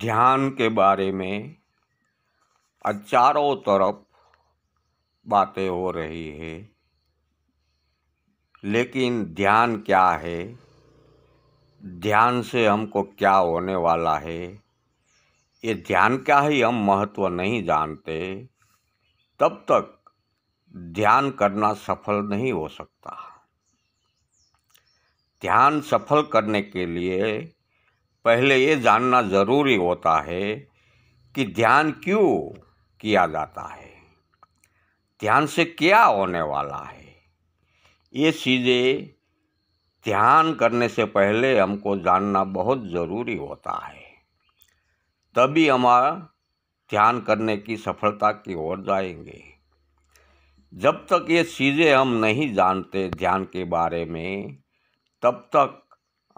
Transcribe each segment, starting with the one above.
ध्यान के बारे में चारों तरफ बातें हो रही है लेकिन ध्यान क्या है ध्यान से हमको क्या होने वाला है ये ध्यान का ही हम महत्व नहीं जानते तब तक ध्यान करना सफल नहीं हो सकता ध्यान सफल करने के लिए पहले ये जानना ज़रूरी होता है कि ध्यान क्यों किया जाता है ध्यान से क्या होने वाला है ये चीज़ें ध्यान करने से पहले हमको जानना बहुत ज़रूरी होता है तभी हमारा ध्यान करने की सफलता की ओर जाएंगे जब तक ये चीज़ें हम नहीं जानते ध्यान के बारे में तब तक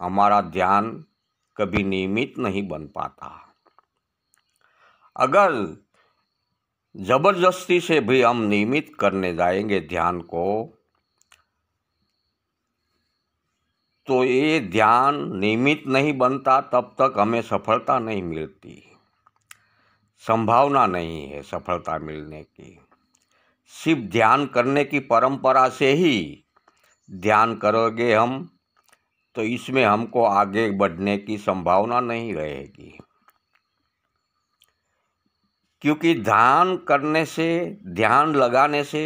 हमारा ध्यान कभी नियमित नहीं बन पाता अगर ज़बरदस्ती से भी हम नियमित करने जाएंगे ध्यान को तो ये ध्यान नियमित नहीं बनता तब तक हमें सफलता नहीं मिलती संभावना नहीं है सफलता मिलने की सिर्फ ध्यान करने की परंपरा से ही ध्यान करोगे हम तो इसमें हमको आगे बढ़ने की संभावना नहीं रहेगी क्योंकि ध्यान करने से ध्यान लगाने से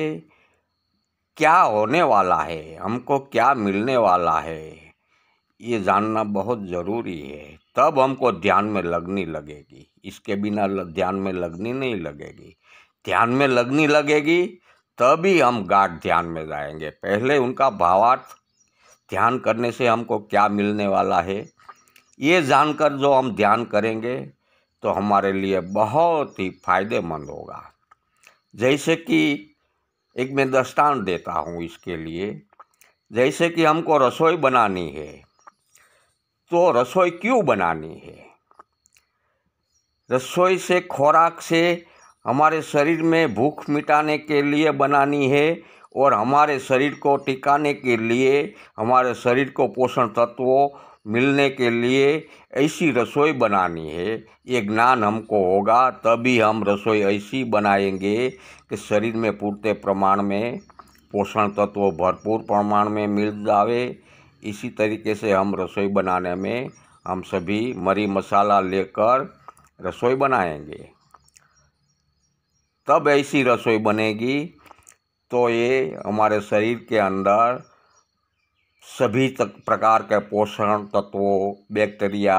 क्या होने वाला है हमको क्या मिलने वाला है ये जानना बहुत ज़रूरी है तब हमको ध्यान में लगनी लगेगी इसके बिना ध्यान में लगनी नहीं लगेगी ध्यान में लगनी लगेगी तभी हम गाढ़ ध्यान में जाएंगे पहले उनका भावार्थ ध्यान करने से हमको क्या मिलने वाला है ये जानकर जो हम ध्यान करेंगे तो हमारे लिए बहुत ही फायदेमंद होगा जैसे कि एक मैं दस्तान देता हूँ इसके लिए जैसे कि हमको रसोई बनानी है तो रसोई क्यों बनानी है रसोई से खुराक से हमारे शरीर में भूख मिटाने के लिए बनानी है और हमारे शरीर को टिकाने के लिए हमारे शरीर को पोषण तत्वों मिलने के लिए ऐसी रसोई बनानी है ये ज्ञान हमको होगा तभी हम रसोई ऐसी बनाएंगे कि शरीर में पूर्ते प्रमाण में पोषण तत्व भरपूर प्रमाण में मिल जावे इसी तरीके से हम रसोई बनाने में हम सभी मरी मसाला लेकर रसोई बनाएंगे तब ऐसी रसोई बनेगी तो ये हमारे शरीर के अंदर सभी तक प्रकार के पोषण तत्वों बैक्टीरिया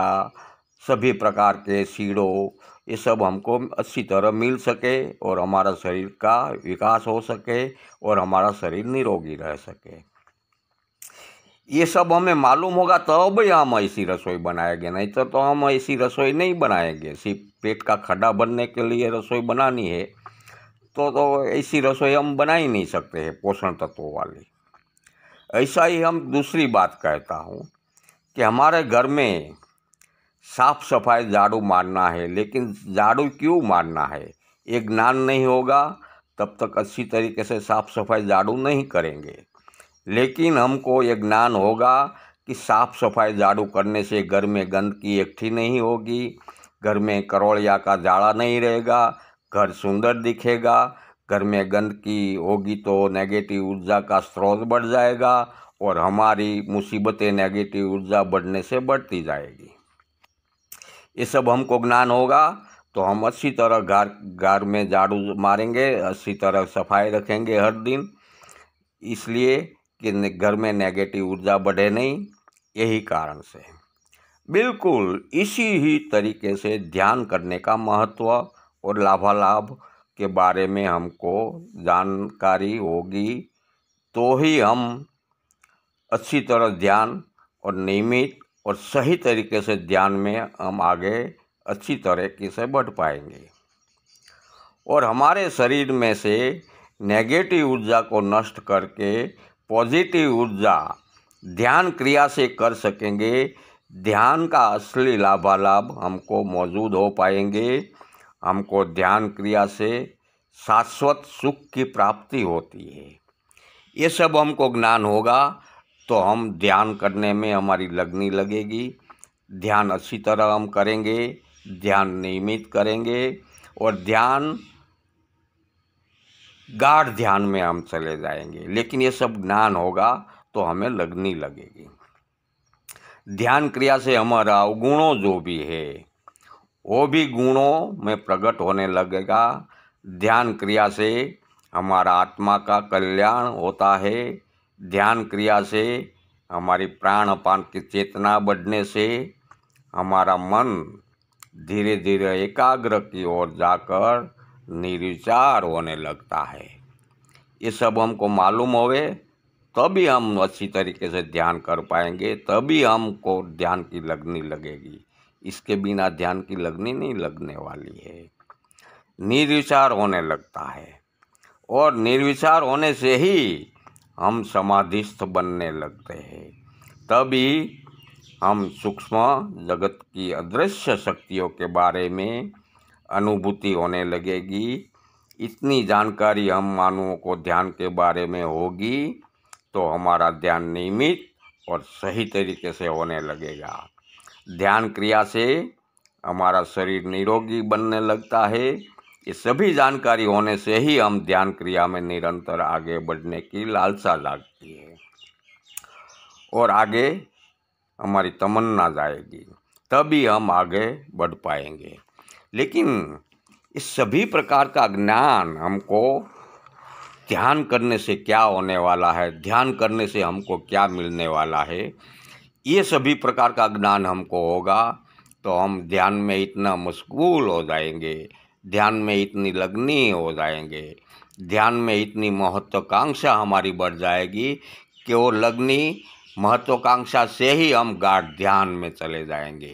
सभी प्रकार के सीड़ों ये सब हमको अच्छी तरह मिल सके और हमारा शरीर का विकास हो सके और हमारा शरीर निरोगी रह सके ये सब हमें मालूम होगा तब ही हम ऐसी रसोई बनाएंगे नहीं तो, तो हम ऐसी रसोई नहीं बनाएंगे सिर्फ पेट का खड्डा बनने के लिए रसोई बनानी है तो तो ऐसी रसोई हम बना ही नहीं सकते हैं पोषण तत्वों वाली ऐसा ही हम दूसरी बात कहता हूँ कि हमारे घर में साफ सफाई झाड़ू मारना है लेकिन झाड़ू क्यों मारना है ये ज्ञान नहीं होगा तब तक अच्छी तरीके से साफ सफाई झाड़ू नहीं करेंगे लेकिन हमको ये ज्ञान होगा कि साफ सफाई झाड़ू करने से घर में गंदगी एकठी नहीं होगी घर में करोड़िया का जाड़ा नहीं रहेगा घर सुंदर दिखेगा घर में गंदगी होगी तो नेगेटिव ऊर्जा का स्रोत बढ़ जाएगा और हमारी मुसीबतें नेगेटिव ऊर्जा बढ़ने से बढ़ती जाएगी ये सब हमको ज्ञान होगा तो हम अच्छी तरह घर घर में झाड़ू मारेंगे अच्छी तरह सफाई रखेंगे हर दिन इसलिए कि घर में नेगेटिव ऊर्जा बढ़े नहीं यही कारण से बिल्कुल इसी ही तरीके से ध्यान करने का महत्व और लाभालाभ के बारे में हमको जानकारी होगी तो ही हम अच्छी तरह ध्यान और नियमित और सही तरीके से ध्यान में हम आगे अच्छी तरीके से बढ़ पाएंगे और हमारे शरीर में से नेगेटिव ऊर्जा को नष्ट करके पॉजिटिव ऊर्जा ध्यान क्रिया से कर सकेंगे ध्यान का असली लाभालाभ हमको मौजूद हो पाएंगे हमको ध्यान क्रिया से शाश्वत सुख की प्राप्ति होती है ये सब हमको ज्ञान होगा तो हम ध्यान करने में हमारी लगनी लगेगी ध्यान अच्छी तरह हम करेंगे ध्यान नियमित करेंगे और ध्यान गाढ़ ध्यान में हम चले जाएंगे लेकिन ये सब ज्ञान होगा तो हमें लगनी लगेगी ध्यान क्रिया से हमारा अवगुणों जो भी है वो भी गुणों में प्रकट होने लगेगा ध्यान क्रिया से हमारा आत्मा का कल्याण होता है ध्यान क्रिया से हमारी प्राण अपान की चेतना बढ़ने से हमारा मन धीरे धीरे एकाग्र की ओर जाकर निर्विचार होने लगता है ये सब हमको मालूम होवे तभी हम अच्छी तरीके से ध्यान कर पाएंगे तभी हमको ध्यान की लगनी लगेगी इसके बिना ध्यान की लगनी नहीं लगने वाली है निर्विचार होने लगता है और निर्विचार होने से ही हम समाधिस्थ बनने लगते हैं तभी हम सूक्ष्म जगत की अदृश्य शक्तियों के बारे में अनुभूति होने लगेगी इतनी जानकारी हम मानवों को ध्यान के बारे में होगी तो हमारा ध्यान नियमित और सही तरीके से होने लगेगा ध्यान क्रिया से हमारा शरीर निरोगी बनने लगता है ये सभी जानकारी होने से ही हम ध्यान क्रिया में निरंतर आगे बढ़ने की लालसा लागती है और आगे हमारी तमन्ना जाएगी तभी हम आगे बढ़ पाएंगे लेकिन इस सभी प्रकार का ज्ञान हमको ध्यान करने से क्या होने वाला है ध्यान करने से हमको क्या मिलने वाला है ये सभी प्रकार का ज्ञान हमको होगा तो हम ध्यान में इतना मशगूल हो जाएंगे ध्यान में इतनी लगनी हो जाएंगे ध्यान में इतनी महत्वाकांक्षा हमारी बढ़ जाएगी कि वो लगनी महत्वाकांक्षा से ही हम गाढ़ ध्यान में चले जाएंगे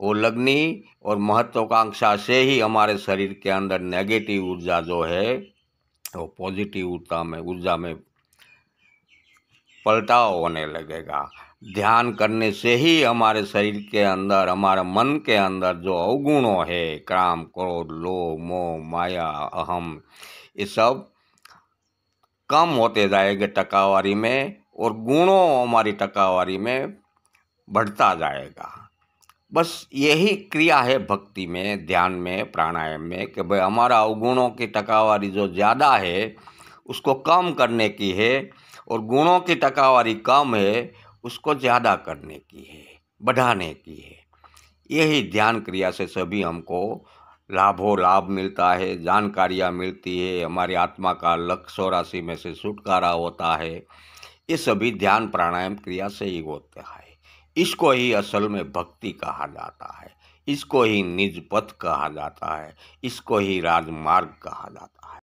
वो लगनी और महत्वाकांक्षा से ही हमारे शरीर के अंदर नेगेटिव ऊर्जा जो है वो पॉजिटिव ऊर्जा में ऊर्जा में पलटाव होने लगेगा ध्यान करने से ही हमारे शरीर के अंदर हमारे मन के अंदर जो अवगुणों है क्राम क्रोध लो मोह माया अहम ये सब कम होते जाएंगे टकावारी में और गुणों हमारी टकावारी में बढ़ता जाएगा बस यही क्रिया है भक्ति में ध्यान में प्राणायाम में कि भाई हमारा अवगुणों की टकावारी जो ज़्यादा है उसको कम करने की है और गुणों की टकावारी कम है उसको ज़्यादा करने की है बढ़ाने की है यही ध्यान क्रिया से सभी हमको लाभों लाभ मिलता है जानकारियाँ मिलती है हमारी आत्मा का लक्ष्य राशि में से छुटकारा होता है ये सभी ध्यान प्राणायाम क्रिया से ही होता है इसको ही असल में भक्ति कहा जाता है इसको ही निज पथ कहा जाता है इसको ही राजमार्ग कहा जाता है